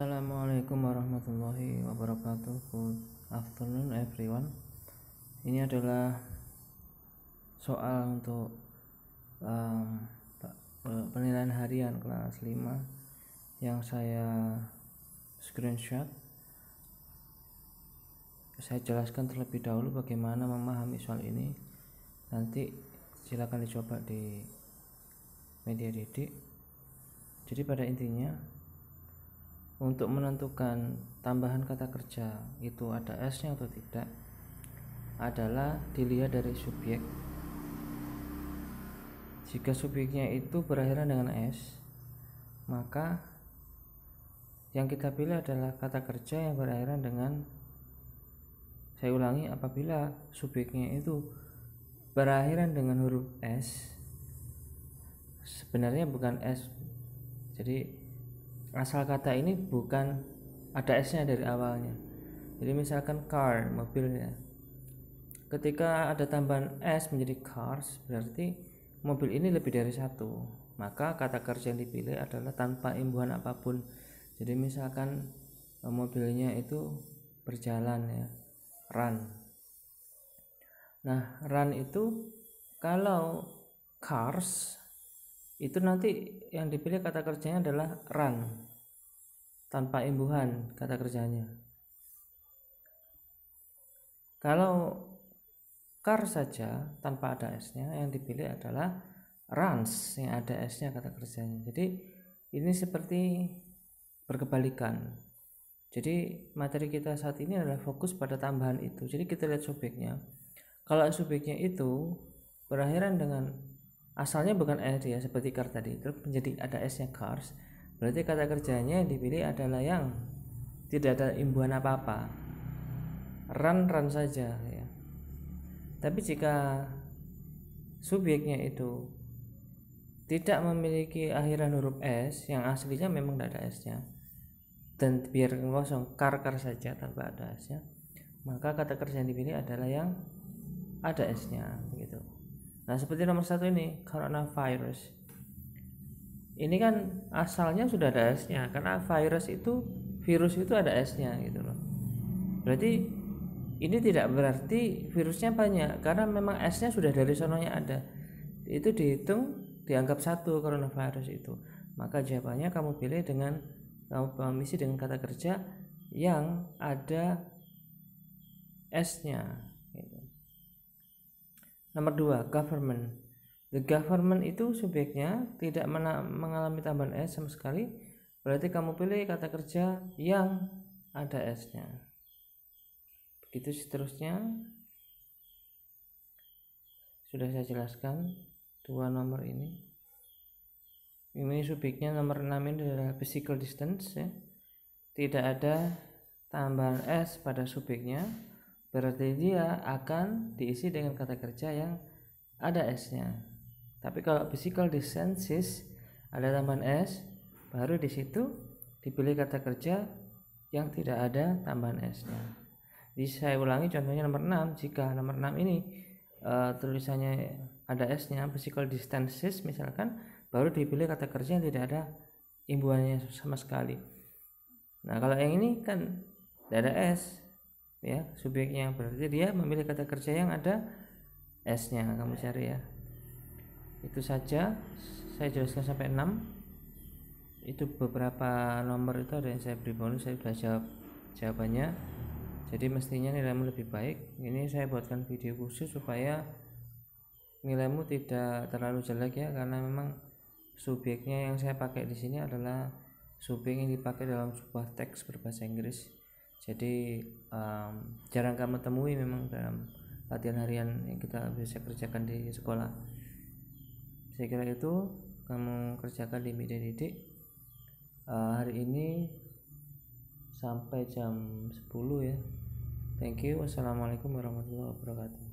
Assalamualaikum warahmatullahi wabarakatuh Good afternoon everyone Ini adalah soal untuk um, penilaian harian kelas 5 Yang saya screenshot Saya jelaskan terlebih dahulu bagaimana memahami soal ini Nanti silakan dicoba di media didik Jadi pada intinya untuk menentukan tambahan kata kerja itu ada S-nya atau tidak adalah dilihat dari subjek. Jika subjeknya itu berakhiran dengan S, maka yang kita pilih adalah kata kerja yang berakhiran dengan saya ulangi apabila subjeknya itu berakhiran dengan huruf S sebenarnya bukan S jadi asal kata ini bukan ada S-nya dari awalnya. Jadi misalkan car mobilnya. Ketika ada tambahan S menjadi cars berarti mobil ini lebih dari satu. Maka kata kerja yang dipilih adalah tanpa imbuhan apapun. Jadi misalkan e, mobilnya itu berjalan ya, run. Nah, run itu kalau cars itu nanti yang dipilih kata kerjanya adalah run tanpa imbuhan kata kerjanya kalau car saja tanpa ada s-nya yang dipilih adalah runs yang ada s-nya kata kerjanya jadi ini seperti berkebalikan jadi materi kita saat ini adalah fokus pada tambahan itu jadi kita lihat subjeknya kalau subjeknya itu berakhiran dengan asalnya bukan s ya seperti car tadi terus menjadi ada S-nya cars berarti kata kerjanya yang dipilih adalah yang tidak ada imbuhan apa-apa run run saja ya tapi jika subjeknya itu tidak memiliki akhiran huruf S yang aslinya memang tidak ada S nya dan biarkan kosong kar kar saja tanpa ada S nya maka kata kerja yang dipilih adalah yang ada S nya Nah seperti nomor satu ini coronavirus. Ini kan asalnya sudah ada S-nya karena virus itu virus itu ada S-nya gitu loh. Berarti ini tidak berarti virusnya banyak karena memang S-nya sudah dari sononya ada. Itu dihitung dianggap satu coronavirus itu. Maka jawabannya kamu pilih dengan kamu mengisi dengan kata kerja yang ada S-nya Nomor dua, government. The government itu subjeknya tidak mengalami tambahan S sama sekali. Berarti kamu pilih kata kerja yang ada S-nya. Begitu seterusnya. Sudah saya jelaskan dua nomor ini. Ini subjeknya nomor enam ini adalah physical distance ya. Tidak ada tambahan S pada subjeknya berarti dia akan diisi dengan kata kerja yang ada S-nya. Tapi kalau physical distances ada tambahan S, baru di situ dipilih kata kerja yang tidak ada tambahan S-nya. Jadi saya ulangi contohnya nomor 6, jika nomor 6 ini uh, tulisannya ada S-nya, physical distances misalkan, baru dipilih kata kerja yang tidak ada imbuannya sama sekali. Nah, kalau yang ini kan tidak ada S, ya subjeknya berarti dia memilih kata kerja yang ada s-nya kamu cari ya itu saja saya jelaskan sampai 6 itu beberapa nomor itu ada yang saya beri bonus saya sudah jawab jawabannya jadi mestinya nilaimu lebih baik ini saya buatkan video khusus supaya nilaimu tidak terlalu jelek ya karena memang subjeknya yang saya pakai di sini adalah subjek yang dipakai dalam sebuah teks berbahasa Inggris jadi um, jarang kamu temui memang dalam latihan harian yang kita bisa kerjakan di sekolah saya kira itu kamu kerjakan di media didik uh, hari ini sampai jam 10 ya thank you wassalamualaikum warahmatullahi wabarakatuh